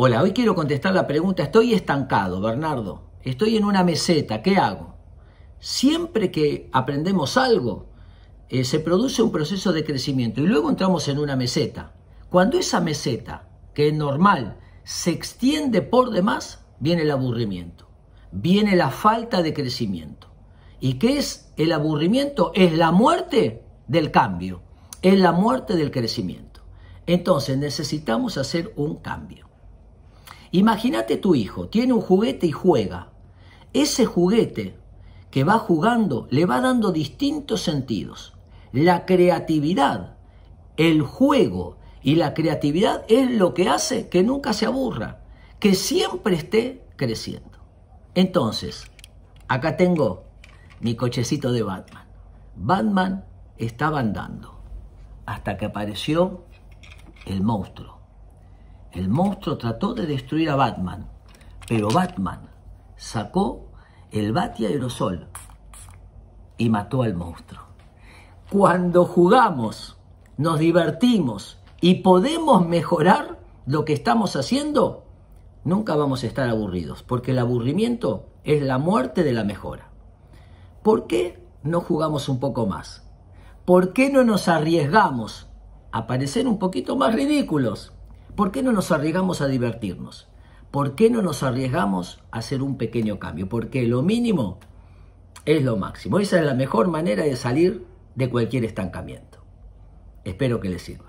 Hola, hoy quiero contestar la pregunta, estoy estancado, Bernardo, estoy en una meseta, ¿qué hago? Siempre que aprendemos algo, eh, se produce un proceso de crecimiento y luego entramos en una meseta. Cuando esa meseta, que es normal, se extiende por demás, viene el aburrimiento, viene la falta de crecimiento. ¿Y qué es el aburrimiento? Es la muerte del cambio, es la muerte del crecimiento. Entonces necesitamos hacer un cambio. Imagínate tu hijo, tiene un juguete y juega. Ese juguete que va jugando le va dando distintos sentidos. La creatividad, el juego y la creatividad es lo que hace que nunca se aburra, que siempre esté creciendo. Entonces, acá tengo mi cochecito de Batman. Batman estaba andando hasta que apareció el monstruo. El monstruo trató de destruir a Batman, pero Batman sacó el bati aerosol y mató al monstruo. Cuando jugamos, nos divertimos y podemos mejorar lo que estamos haciendo, nunca vamos a estar aburridos, porque el aburrimiento es la muerte de la mejora. ¿Por qué no jugamos un poco más? ¿Por qué no nos arriesgamos a parecer un poquito más ridículos? ¿Por qué no nos arriesgamos a divertirnos? ¿Por qué no nos arriesgamos a hacer un pequeño cambio? Porque lo mínimo es lo máximo. Esa es la mejor manera de salir de cualquier estancamiento. Espero que les sirva.